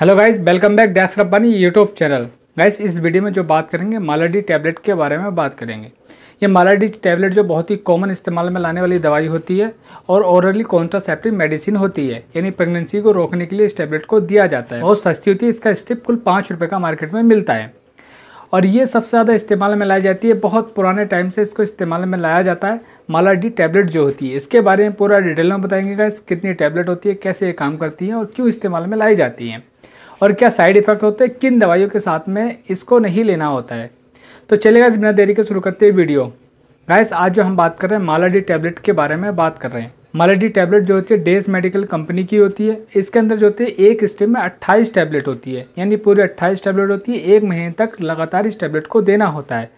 hello guys welcome back Dax Rabbani YouTube channel guys इस video में जो बात करेंगे मालाडी टैबलेट के बारे में बात करेंगे ये मालाडी टैबलेट जो बहुत ही कॉमन इस्तेमाल में लाने वाली दवाई होती है और ओरली कॉन्ट्रासेप्टिव मेडिसिन होती है यानी प्रेगनेंसी को रोकने के लिए इस टैबलेट को दिया जाता है बहुत सस्ती होती है इसका स्टिप कुल पाँच रुपये का मार्केट में मिलता है और ये सबसे ज़्यादा इस्तेमाल में लाई जाती है बहुत पुराने टाइम से इसको इस्तेमाल में लाया जाता है मालाडी टैबलेट जो होती है इसके बारे में पूरा डिटेल में बताएंगे गाइस कितनी टैबलेट होती है कैसे ये काम करती है और क्यों इस्तेमाल में लाई जाती है और क्या साइड इफ़ेक्ट होते हैं किन दवाइयों के साथ में इसको नहीं लेना होता है तो चलेगा इस बिना देरी के शुरू करते हैं वीडियो गाइस आज जो हम बात कर रहे हैं मालाडी टैबलेट के बारे में बात कर रहे हैं मालाडी टैबलेट जो होती है डेज मेडिकल कंपनी की होती है इसके अंदर जो होती है एक स्टेप में 28 टैबलेट होती है यानी पूरी 28 टैबलेट होती है एक महीने तक लगातार इस टैबलेट को देना होता है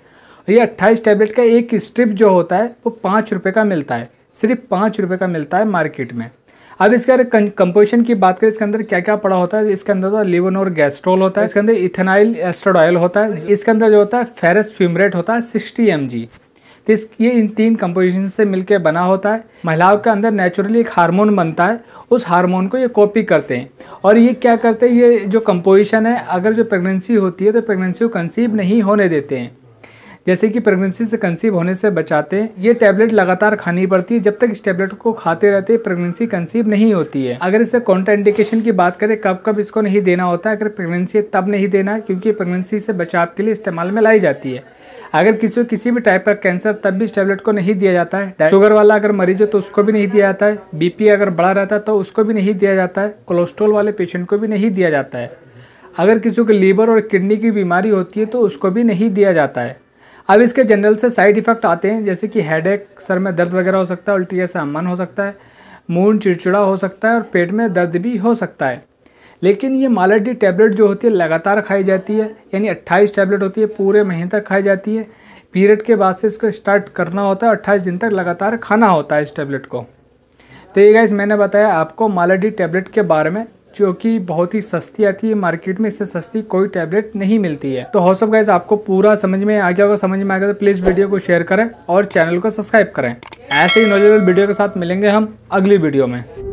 ये 28 टैबलेट का एक स्ट्रिप जो होता है वो पाँच रुपये का मिलता है सिर्फ पाँच रुपये का मिलता है मार्केट में अब इसके अगर कंपोजिशन की बात करें इसके अंदर क्या क्या पड़ा होता है इसके अंदर तो लिवन और गैस्ट्रोल होता है इसके अंदर इथेनाइल एस्टर्ड ऑयल होता है इसके अंदर जो होता है फेरस फ्यूमरेट होता है सिक्सटी एम तो इस ये इन तीन कंपोजिशन से मिलकर बना होता है महिलाओं के अंदर नेचुरली एक हार्मोन बनता है उस हार्मोन को ये कॉपी करते हैं और ये क्या करते हैं ये जो कंपोजिशन है अगर जो प्रेगनेंसी होती है तो प्रेगनेंसी को कंसीव नहीं होने देते हैं जैसे कि प्रेगनेंसी से कंसीव होने से बचाते हैं ये टैबलेट लगातार खानी पड़ती है जब तक इस टैबलेट को खाते रहते प्रेगनेंसी कंसीव नहीं होती है अगर इसे इंडिकेशन की बात करें कब कब इसको नहीं देना होता है अगर प्रेगनेंसी है तब नहीं देना क्योंकि प्रेगनेंसी से बचाव के लिए इस्तेमाल में लाई जाती है अगर किसी किसी भी टाइप का कैंसर तब भी इस टैबलेट को नहीं दिया जाता है शुगर वाला अगर मरीज है तो उसको भी नहीं दिया जाता है बीपी अगर बड़ा रहता है तो उसको भी नहीं दिया जाता है कोलेस्ट्रोल वाले पेशेंट को भी नहीं दिया जाता है अगर किसी को लीवर और किडनी की बीमारी होती है तो उसको भी नहीं दिया जाता है अब इसके जनरल से साइड इफ़ेक्ट आते हैं जैसे कि हेडेक सर में दर्द वगैरह हो सकता है उल्टी ऐसा अमन हो सकता है मून चिड़चिड़ा हो सकता है और पेट में दर्द भी हो सकता है लेकिन ये मालाडी टैबलेट जो होती है लगातार खाई जाती है यानी 28 टैबलेट होती है पूरे महीने तक खाई जाती है पीरियड के बाद से इसको स्टार्ट करना होता है अट्ठाईस दिन तक लगातार खाना होता है इस टैबलेट को तो ये गाइज मैंने बताया आपको मालाडी टैबलेट के बारे में जो कि बहुत ही सस्ती आती है मार्केट में इससे सस्ती कोई टैबलेट नहीं मिलती है तो सब गाइज आपको पूरा समझ में आ गया होगा समझ में आ गया तो प्लीज़ वीडियो को शेयर करें और चैनल को सब्सक्राइब करें ऐसे ही नॉलेजेबल वीडियो के साथ मिलेंगे हम अगली वीडियो में